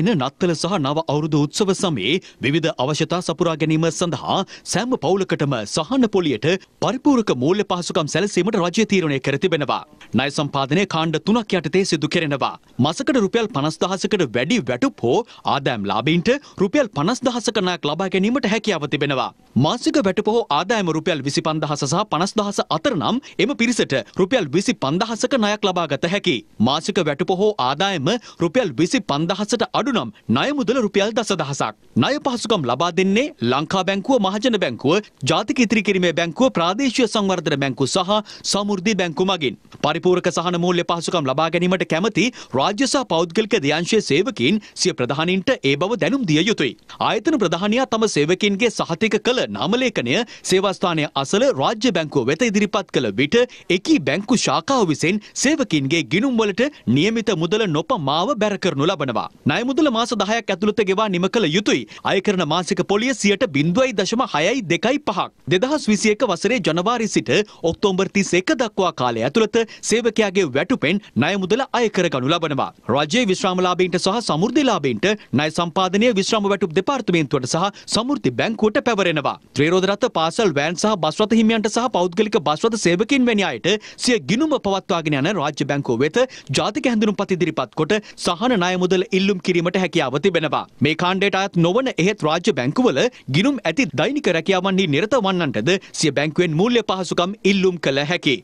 එන නත්තල සහ නව අවුරුදු උත්සව සමයේ විවිධ අවශ්‍යතා සපුරා ගැනීම සඳහා සෑම පවුලකටම සහන පොලියට පරිපූරක මූල්‍ය පහසුකම් සැලසීමට රජය තීරණය කර තිබෙනවා. ණය සම්පාදනය කාණ්ඩ තුනක් යටතේ සිදු කෙරෙනවා. මසකට රුපියල් 50000කට වැඩි වැටුප් හෝ ආදායම් ලාභීන්ට රුපියල් 50000ක ණයක් ලබා ගැනීමට හැකියාව තිබෙනවා. මාසික වැටුප හෝ ආදායම රුපියල් 25000 සහ 50000 අතර නම් එම පිරිසට රුපියල් 25000ක ණයක් ලබා ගත හැකි. මාසික වැටුප හෝ ආදායම රුපියල් 25000ට අඩුනම් ණය මුදල රුපියල් දසදහසක්. ණය පහසුකම් ලබා දෙන්නේ ලංකා බැංකුව, මහජන බැංකුව, ජාතික ඉතිරි කිරීමේ බැංකුව, ප්‍රාදේශීය සංවර්ධන බැංකුව සහ සමෘද්ධි බැංකුව මගින්. පරිපූරක සහන මූල්‍ය පහසුකම් ලබා ගැනීමට කැමති රාජ්‍ය සහ පෞද්ගලික දෙයංශයේ සේවකීන් සිය ප්‍රධානීන්ට ඒ බව දැනුම් දිය යුතුයි. ආයතන ප්‍රධානියා තම සේවකීන්ගේ සහතික කළ නාමලේඛනය සේවාස්ථානය අසල රාජ්‍ය බැංකුව වෙත ඉදිරිපත් කළ විට එකී බැංකු ශාඛාව විසින් සේවකීන්ගේ ගිණුම්වලට නියමිත මුදල නොපමාව බැර කරනු ලබනවා. ණය මුදල මාස 10ක් ඇතුළත ගෙවා නිම කළ යුතුයි. අය කරන මාසික පොලිය 0.26.65ක්. 2021 වසරේ ජනවාරි සිට ඔක්තෝබර් 31 දක්වා කාලය ඇතුළත සේවකයාගේ වැටුපෙන් ණය මුදල අය කරගනු ලබනවා. රජයේ විශ්‍රාමලාභීන්ට සහ සමෘද්ධිලාභීන්ට ණය සම්පාදනය විශ්‍රාම වැටුප් දෙපාර්තමේන්තුවට සහ සමෘද්ධි බැංකුවට පැවරෙනවා. ත්‍රිරෝද රථ පාසල් වෑන් සහ බස්රථ හිමියන්ට සහ පෞද්ගලික බස්රථ සේවකින් වැනි අයට සිය ගිණුම පවත්වාගෙන යන රාජ්‍ය බැංකුව වෙත ජාතික හැඳුනුම්පත් ඉදිරිපත් කොට සහන ණය මුදල ඉල්ලුම් කිරීම ගැනීමට හැකියාව තිබෙනවා. මේ කාණ්ඩයට අයත් නොවන එහෙත් රාජ්‍ය බැංකුවල ගිණුම් ඇති දෛනික රැකියාවන්හි නිරත වන්නන්ටද සිය බැංකුවෙන් මූල්‍ය පහසුකම් ඉල්ලුම් කළ හැකි.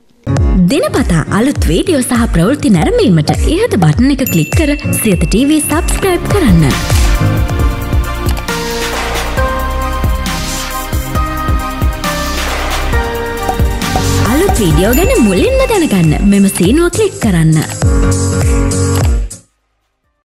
දෙනපතා අලුත් වීඩියෝ සහ ප්‍රවෘත්ති නැරඹීමට ඉහත බටන එක ක්ලික් කර සියත TV subscribe කරන්න. අලුත් වීඩියෝ ගැන මුලින්ම දැනගන්න මෙම සීනුව ක්ලික් කරන්න.